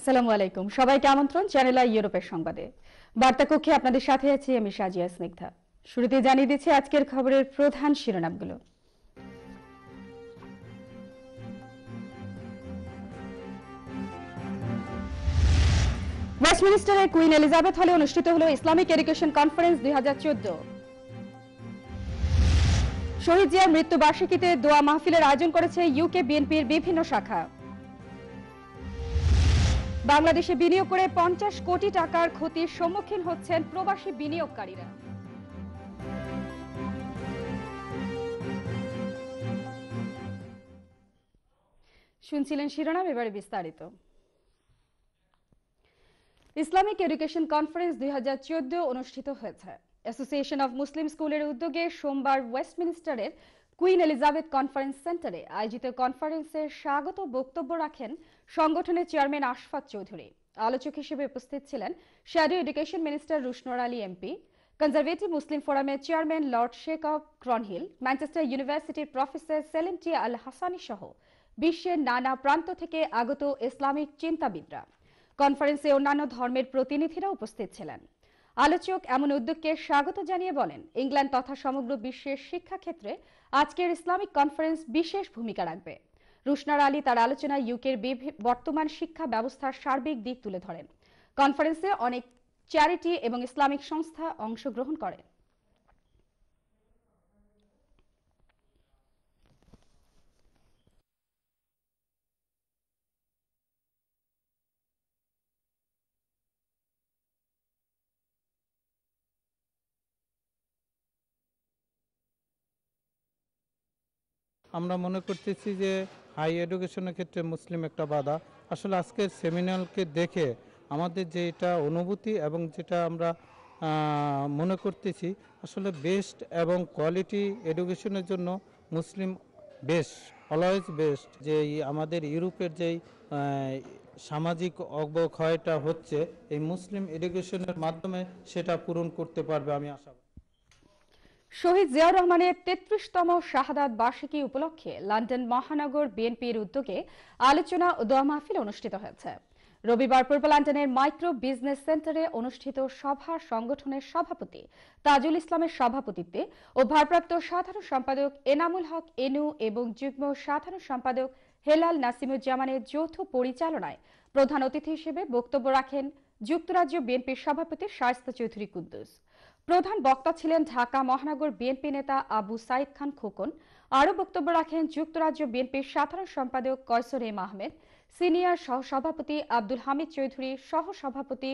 আসসালামু আলাইকুম সবাইকে আমন্ত্রণ চ্যানেল আই ইউরোপের সংবাদে বার্তা কক্ষে আপনাদের সাথে আছি আমি সাজিয়া স্নিগ্ধা শুরুতে জানিয়ে দিচ্ছি আজকের খবরের প্রধান শিরোনামগুলো ওয়েস্টমিনিস্টারে কুইন এলিজাবেথ হলে অনুষ্ঠিত হল ইসলামিক এডুকেশন কনফারেন্স দুই হাজার চোদ্দ শহীদ জিয়ার মৃত্যুবার্ষিকীতে দোয়া মাহফিলের আয়োজন করেছে ইউকে বিএনপির বিভিন্ন শাখা বাংলাদেশে বিনিয়োগ করে পঞ্চাশ কোটি টাকার ক্ষতির সম্মুখীন হচ্ছেন প্রবাসী বিনিয়োগকারীরা শুনছিলেন শিরোনাম এবারে বিস্তারিত ইসলামিক এডুকেশন কনফারেন্স দুই অনুষ্ঠিত হয়েছে অ্যাসোসিয়েশন অব মুসলিম স্কুলের উদ্যোগে সোমবার ওয়েস্টমিনিস্টারের কুইন এলিজাবেথ কনফারেন্স সেন্টারে আয়োজিত কনফারেন্সে স্বাগত বক্তব্য রাখেন সংগঠনের চেয়ারম্যান আশফাক চৌধুরী আলোচক হিসেবে উপস্থিত ছিলেন shadow education minister Rushanara Ali MP conservative Muslim ফোরামের chairman lord Sheikh of Cornhill Manchester ইউনিভার্সিটির প্রফেসর সেলিম টি আল হাসানি সহ বিশ্বের নানা প্রান্ত থেকে আগত ইসলামিক চিন্তাবিদরা কনফারেন্সে অন্যান্য ধর্মের প্রতিনিধিরা উপস্থিত ছিলেন আলোচক এমন উদ্যোগকে স্বাগত জানিয়ে বলেন ইংল্যান্ড তথা সমগ্র বিশ্বের শিক্ষাক্ষেত্রে আজকের ইসলামিক কনফারেন্স বিশেষ ভূমিকা রাখবে রুশনার আলী তার আলোচনায় ইউকের বর্তমান শিক্ষা ব্যবস্থার সার্বিক দিক তুলে ধরেন কনফারেন্সে অনেক চ্যারিটি এবং ইসলামিক সংস্থা অংশগ্রহণ করে আমরা মনে করতেছি যে হাই এডুকেশনের ক্ষেত্রে মুসলিম একটা বাধা আসলে আজকের সেমিনারকে দেখে আমাদের যে এটা অনুভূতি এবং যেটা আমরা মনে করতেছি আসলে বেস্ট এবং কোয়ালিটি এডুকেশনের জন্য মুসলিম বেস্ট অলওয়েজ বেস্ট যে আমাদের ইউরোপের যেই সামাজিক অবক্ষয়টা হচ্ছে এই মুসলিম এডুকেশনের মাধ্যমে সেটা পূরণ করতে পারবে আমি আশা করি শহীদ জিয়াউর রহমানের তেত্রিশতম শাহাদাত বার্ষিকী উপলক্ষে লন্ডন মহানগর বিএনপির উদ্যোগে আলোচনা ও দোয়া মাহফিল অনুষ্ঠিত হয়েছে রবিবার পূর্ব লন্ডনের মাইক্রো বিজনেস সেন্টারে অনুষ্ঠিত সভা সংগঠনের সভাপতি তাজুল ইসলামের সভাপতিত্বে ও ভারপ্রাপ্ত সাধারণ সম্পাদক এনামুল হক এনু এবং যুগ্ম সাধারণ সম্পাদক হেলাল নাসিমুজ্জামানের যৌথ পরিচালনায় প্রধান অতিথি হিসেবে বক্তব্য রাখেন যুক্তরাজ্য বিএনপির সভাপতি শায়স্তা চৌধুরী কুদ্দুস প্রধান বক্তা ছিলেন ঢাকা মহানগর বিএনপি নেতা আবু সাইদ খান খোকন আরও বক্তব্য রাখেন যুক্তরাজ্য বিএনপির সাধারণ সম্পাদক কয়সর এম আহমেদ সিনিয়র সহসভাপতি আব্দুল হামিদ চৌধুরী সহসভাপতি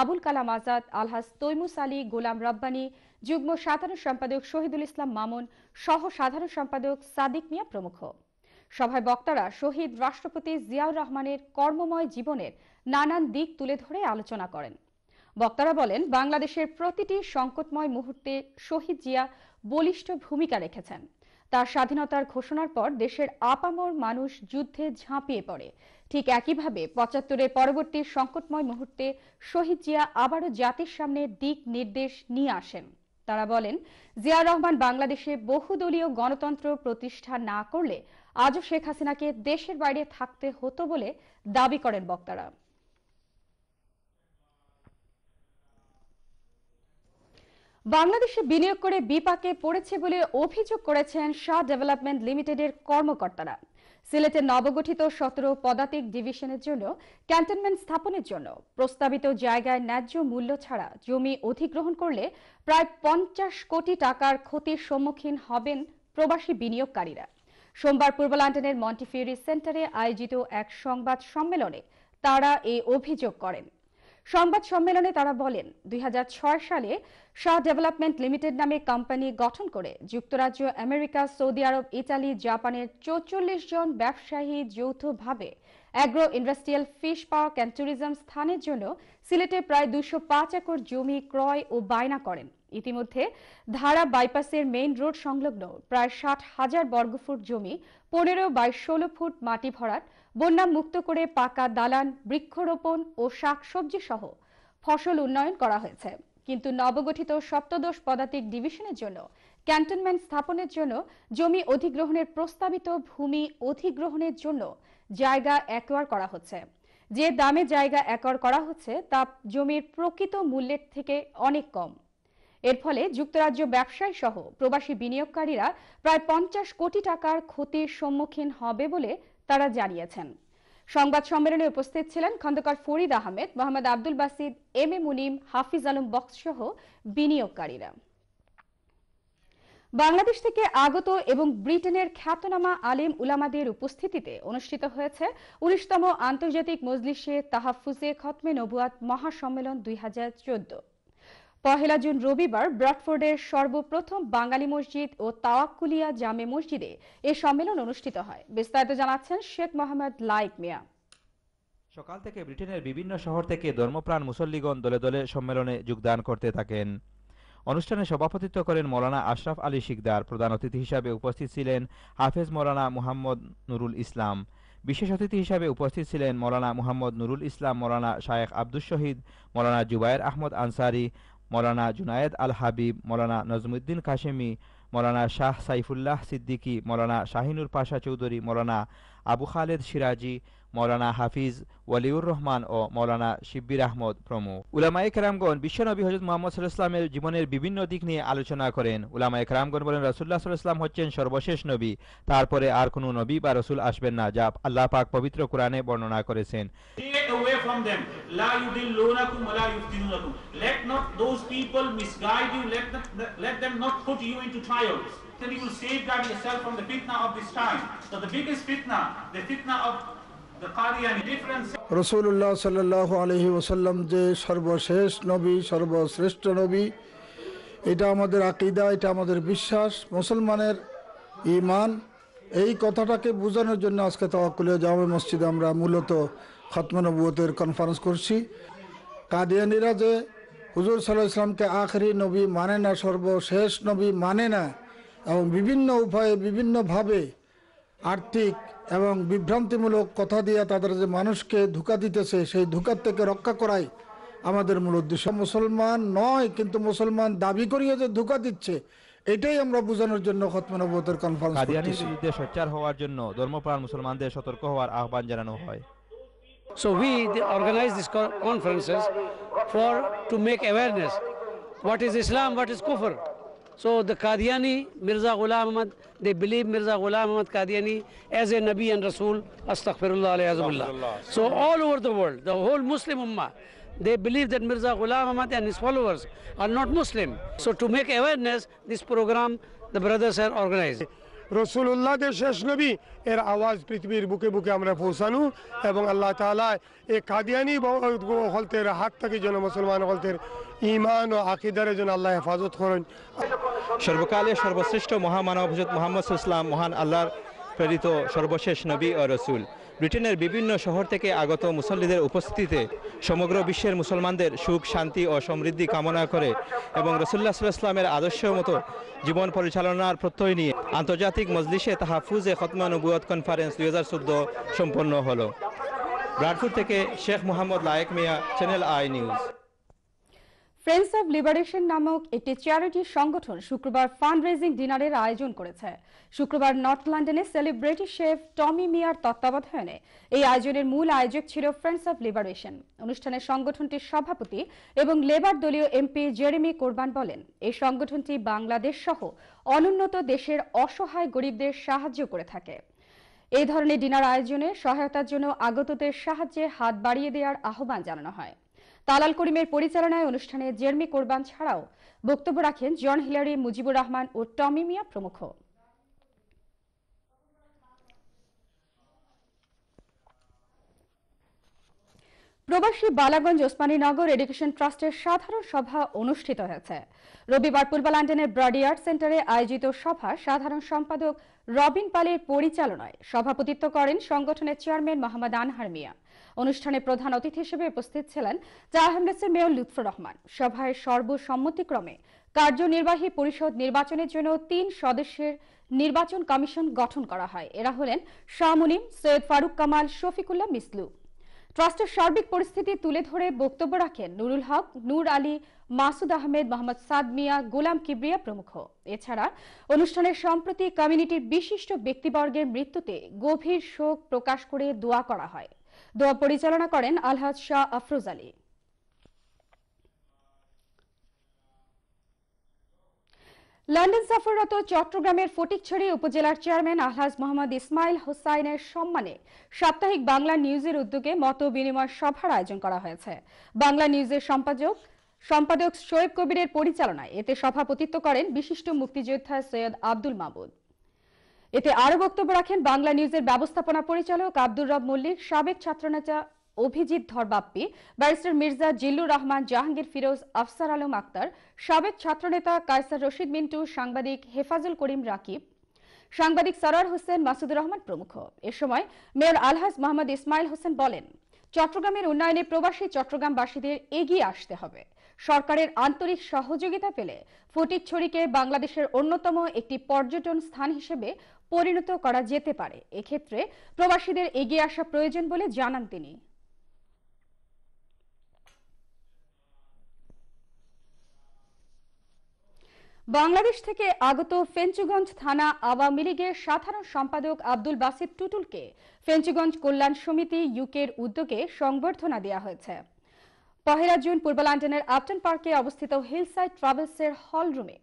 আবুল কালাম আজাদ আলহাজ তৈমুস আলী গোলাম রব্বানী যুগ্ম সাধারণ সম্পাদক শহীদুল ইসলাম মামুন সহ সাধারণ সম্পাদক সাদিক মিয়া প্রমুখ সভায় বক্তারা শহীদ রাষ্ট্রপতি জিয়াউর রহমানের কর্মময় জীবনের নানান দিক তুলে ধরে আলোচনা করেন বক্তারা বলেন বাংলাদেশের প্রতিটি সংকটময় মুহূর্তে শহীদ জিয়া বলিষ্ঠ ভূমিকা রেখেছেন তার স্বাধীনতার ঘোষণার পর দেশের আপামর মানুষ যুদ্ধে ঝাঁপিয়ে পড়ে ঠিক একইভাবে পঁচাত্তরের পরবর্তী সংকটময় মুহূর্তে শহীদ জিয়া আবারও জাতির সামনে দিক নির্দেশ নিয়ে আসেন তারা বলেন জিয়া রহমান বাংলাদেশে বহুদলীয় গণতন্ত্র প্রতিষ্ঠা না করলে আজও শেখ হাসিনাকে দেশের বাইরে থাকতে হতো বলে দাবি করেন বক্তারা বাংলাদেশে বিনিয়োগ করে বিপাকে পড়েছে বলে অভিযোগ করেছেন শাহ ডেভেলপমেন্ট লিমিটেডের কর্মকর্তারা সিলেটের নবগঠিত সতেরো পদাতিক ডিভিশনের জন্য ক্যান্টনমেন্ট স্থাপনের জন্য প্রস্তাবিত জায়গায় ন্যায্য মূল্য ছাড়া জমি অধিগ্রহণ করলে প্রায় পঞ্চাশ কোটি টাকার ক্ষতির সম্মুখীন হবেন প্রবাসী বিনিয়োগকারীরা সোমবার পূর্ব লন্ডনের মন্টিফিউরি সেন্টারে আয়োজিত এক সংবাদ সম্মেলনে তারা এই অভিযোগ করেন সংবাদ সম্মেলনে তারা বলেন দুই সালে শাহ ডেভেলপমেন্ট লিমিটেড নামে কোম্পানি গঠন করে যুক্তরাজ্য আমেরিকা সৌদি আরব ইতালি জাপানের চৌচল্লিশ জন ব্যবসায়ী যৌথভাবে agro industrial fish park and tourism স্থানের জন্য সিলেটে প্রায় দুশো পাঁচ একর জমি ক্রয় ও বায়না করেন ইতিমধ্যে ধারা বাইপাসের মেইন রোড সংলগ্ন প্রায় ষাট হাজার বর্গফুট জমি পনেরো বাই ষোলো ফুট মাটি ভরাট বন্যা মুক্ত করে পাকা দালান বৃক্ষরোপণ ও শাকসবজি সহ ফসল উন্নয়ন করা হয়েছে কিন্তু নবগঠিত সপ্তদশ পদাতিক ডিভিশনের জন্য ক্যান্টনমেন্ট স্থাপনের জন্য জমি অধিগ্রহণের প্রস্তাবিত ভূমি অধিগ্রহণের জন্য জায়গা একোয়ার করা হচ্ছে যে দামে জায়গা একর করা হচ্ছে তা জমির প্রকৃত মূল্যের থেকে অনেক কম এর ফলে যুক্তরাজ্য ব্যবসায়ী সহ প্রবাসী বিনিয়োগকারীরা প্রায় পঞ্চাশ কোটি টাকার ক্ষতির সম্মুখীন হবে বলে তারা জানিয়েছেন সংবাদ সম্মেলনে উপস্থিত ছিলেন খন্দকার ফরিদ আহমেদ মোহাম্মদ আব্দুল বাসিদ এম এ মুনিম হাফিজ আলম বক্স সহ বিনিয়োগকারীরা বাংলাদেশ থেকে আগত এবং ব্রিটেনের খ্যাতনামা আলিম উলামাদের উপস্থিতিতে অনুষ্ঠিত হয়েছে উনিশতম আন্তর্জাতিক মজলিসে তাহাফুজে খতমে নবুয়াত মহাসম্মেলন দুই হাজার পহেলা জুন রবিবার ব্রাডফোর্ডের সর্বপ্রথম বাঙালি মসজিদ ও তাওয়াকুলিয়া জামে মসজিদে এ সম্মেলন অনুষ্ঠিত হয় বিস্তারিত জানাচ্ছেন শেখ মোহাম্মদ লাইক মিয়া সকাল থেকে ব্রিটেনের বিভিন্ন শহর থেকে ধর্মপ্রাণ মুসল্লিগণ দলে দলে সম্মেলনে যোগদান করতে থাকেন অনুষ্ঠানে সভাপতিত্ব করেন মৌলানা আশরাফ আলী শিকদার প্রধান অতিথি হিসাবে উপস্থিত ছিলেন হাফেজ মৌলানা মুহাম্মদ নুরুল ইসলাম বিশেষ অতিথি হিসাবে উপস্থিত ছিলেন মৌলানা মুহাম্মদ নুরুল ইসলাম মৌলানা শায়েখ আব্দুস শহীদ মৌলানা জুবায়ের আহমদ আনসারি মৌলানা জুনায়েদ আল হাবিব মৌলানা নজমুদ্দিন কাশেমি মৌলানা শাহ সাইফুল্লাহ সিদ্দিকী মৌলানা শাহিনুর পাশা চৌধুরী মৌলানা আবু খালেদ সিরাজি মৌলানা হাফিজ ওয়ালিউর রহমান ও মৌলানা শিব্বির আহমদ প্রমুখ উলামা একরামগণ বিশ্বনবী হজরত মোহাম্মদ সাল্লাহ ইসলামের জীবনের বিভিন্ন দিক নিয়ে আলোচনা করেন উলামা একরামগণ বলেন রসুল্লাহ সাল্লাহ ইসলাম হচ্ছেন সর্বশেষ নবী তারপরে আর কোনো নবী বা রসুল আসবেন না যা আল্লাহ পাক পবিত্র কোরআনে বর্ণনা করেছেন Let Then you will safeguard yourself from the fitna of this time. So the biggest fitna, the fitna of রসুল্লাহ সাল আলহি ওসাল্লাম যে সর্বশেষ নবী সর্বশ্রেষ্ঠ নবী এটা আমাদের আকিদা এটা আমাদের বিশ্বাস মুসলমানের ইমান এই কথাটাকে বোঝানোর জন্য আজকে তাওয়াক্কুলিয়া জামে মসজিদে আমরা মূলত খতমানবুয়তের কনফারেন্স করছি কাদিয়ানিরা যে হুজুর সাল্লাহ ইসলামকে আখরি নবী মানে না সর্বশেষ নবী মানে না এবং বিভিন্ন উপায়ে বিভিন্নভাবে আর্থিক এবং বিভ্রান্তিমূলক কথা দিয়ে তাদের যে মানুষকে ধোকা দিতেছে সেই ধোকার থেকে রক্ষা করাই আমাদের মূল উদ্দেশ্য মুসলমান নয় কিন্তু মুসলমান দাবি করিয়ে যে ধোকা দিচ্ছে এটাই আমরা বোঝানোর জন্য খতমানবতের কনফারেন্স বিরুদ্ধে সোচ্চার হওয়ার জন্য ধর্মপ্রাণ মুসলমানদের সতর্ক হওয়ার আহ্বান জানানো হয় So we organize these conferences for to make awareness what is Islam, what is kufr. So the Qadiani, Mirza Ghulam Ahmad, they believe Mirza Ghulam Ahmad Qadiani as a Nabi and Rasul, astaghfirullah alayhi So all over the world, the whole Muslim Ummah, they believe that Mirza Ghulam Ahmad and his followers are not Muslim. So to make awareness, this program the brothers have organized. রসুল্লাহদের শেষ নবী এর আওয়াজ পৃথিবীর বুকে বুকে আমরা পৌঁছানো এবং আল্লাহ তালা এ কাদিয়ানি হলতের হাত থেকে যেন মুসলমান হলতের ইমান ও আকিদারে যেন আল্লাহ হেফাজত করেন সর্বকালে সর্বশ্রেষ্ঠ মহামানব হজরত মোহাম্মদ ইসলাম মহান আল্লাহর প্রেরিত সর্বশেষ নবী ও রসুল ব্রিটেনের বিভিন্ন শহর থেকে আগত মুসল্লিদের উপস্থিতিতে সমগ্র বিশ্বের মুসলমানদের সুখ শান্তি ও সমৃদ্ধি কামনা করে এবং রসুল্লাহ সাল্লামের আদর্শ মতো জীবন পরিচালনার প্রত্যয় নিয়ে আন্তর্জাতিক মজলিসে তাহাফুজে খতমান নবুয়ত কনফারেন্স দুই হাজার চোদ্দ সম্পন্ন হল ব্রাডফুড থেকে Sheikh Mohammad Layek Miah channel I news friends of liberation নামক একটি চ্যারিটি সংগঠন শুক্রবার ফান্ড রেজিং ডিনারের আয়োজন করেছে শুক্রবার নর্থ লন্ডনে সেলিব্রিটি শেফ টমি মিয়ার তত্ত্বাবধানে এই আয়োজনের মূল আয়োজক ছিল ফ্রেন্ডস অব লিবারেশন অনুষ্ঠানে সংগঠনটির সভাপতি এবং লেবার দলীয় এমপি জেরেমি কোরবান বলেন এই সংগঠনটি বাংলাদেশ সহ অনুন্নত দেশের অসহায় গরিবদের সাহায্য করে থাকে এই ধরনের ডিনার আয়োজনে সহায়তার জন্য আগতদের সাহায্যে হাত বাড়িয়ে দেওয়ার আহ্বান জানানো হয় তালাল করিমের পরিচালনায় অনুষ্ঠানে জেরমি কোরবান ছাড়াও বক্তব্য রাখেন জন হিলারি মুজিবুর রহমান ও টমি মিয়া প্রমুখ প্রবাসী বালাগঞ্জ ওসমানীনগর এডুকেশন ট্রাস্টের সাধারণ সভা অনুষ্ঠিত হয়েছে রবিবার পূর্ব লন্ডনের ব্রডি আর্ট সেন্টারে আয়োজিত সভা সাধারণ সম্পাদক রবিন পালের পরিচালনায় সভাপতিত্ব করেন সংগঠনের চেয়ারম্যান মোহাম্মদ আনহার মিয়া অনুষ্ঠানে প্রধান অতিথি হিসেবে উপস্থিত ছিলেন জাহামলেসের মেয়র লুৎফর রহমান সভায় সর্বসম্মতিক্রমে কার্যনির্বাহী পরিষদ নির্বাচনের জন্য তিন সদস্যের নির্বাচন কমিশন গঠন করা হয় এরা হলেন শামুনিম সৈয়দ ফারুক কামাল শফিকুল্লাহ মিসলু ট্রাস্টের সার্বিক পরিস্থিতি তুলে ধরে বক্তব্য রাখেন নুরুল হক নূর আলী মাসুদ আহমেদ মোহাম্মদ সাদ মিয়া গোলাম কিবরিয়া প্রমুখ এছাড়া অনুষ্ঠানের সম্প্রতি কমিউনিটির বিশিষ্ট ব্যক্তিবর্গের মৃত্যুতে গভীর শোক প্রকাশ করে দোয়া করা হয় দোয়া পরিচালনা করেন আলহাজ শাহ আফরোজ আলী লন্ডন সফররত চট্টগ্রামের ফটিকছড়ি উপজেলার চেয়ারম্যান আলহাজ মোহাম্মদ ইসমাইল হোসাইনের সম্মানে সাপ্তাহিক বাংলা নিউজের উদ্যোগে মত বিনিময় সভার আয়োজন করা হয়েছে বাংলা নিউজের সম্পাদক সম্পাদক শোয়েব কবিরের পরিচালনায় এতে সভাপতিত্ব করেন বিশিষ্ট মুক্তিযোদ্ধা সৈয়দ আব্দুল মাবুদ এতে আরো বক্তব্য রাখেন বাংলা নিউজের ব্যবস্থাপনা পরিচালক আব্দুর রব মল্লিক সাবেক ছাত্রনেতা অভিজিৎ ধর বাপ্পি ব্যারিস্টার মির্জা জিল্লুর রহমান জাহাঙ্গীর ফিরোজ আফসার আলম আক্তার সাবেক ছাত্রনেতা কায়সার রশিদ মিন্টু সাংবাদিক হেফাজুল করিম রাকিব সাংবাদিক সরার হোসেন মাসুদুর রহমান প্রমুখ এ সময় মেয়র আলহাজ মোহাম্মদ ইসমাইল হোসেন বলেন চট্টগ্রামের উন্নয়নে প্রবাসী চট্টগ্রামবাসীদের এগিয়ে আসতে হবে সরকারের আন্তরিক সহযোগিতা পেলে ফটিকছড়িকে বাংলাদেশের অন্যতম একটি পর্যটন স্থান হিসেবে পরিণত করা যেতে পারে এক্ষেত্রে প্রবাসীদের এগিয়ে আসা প্রয়োজন বলে জানান তিনি বাংলাদেশ থেকে আগত ফেঞ্চুগঞ্জ থানা আওয়ামী লীগের সাধারণ সম্পাদক আব্দুল বাসিত টুটুলকে ফেঞ্চুগঞ্জ কল্যাণ সমিতি ইউকের উদ্যোগে সংবর্ধনা দেওয়া হয়েছে পহেলা জুন পূর্ব লন্ডনের আপটন পার্কে অবস্থিত হিলসাইড ট্রাভেলসের হল রুমে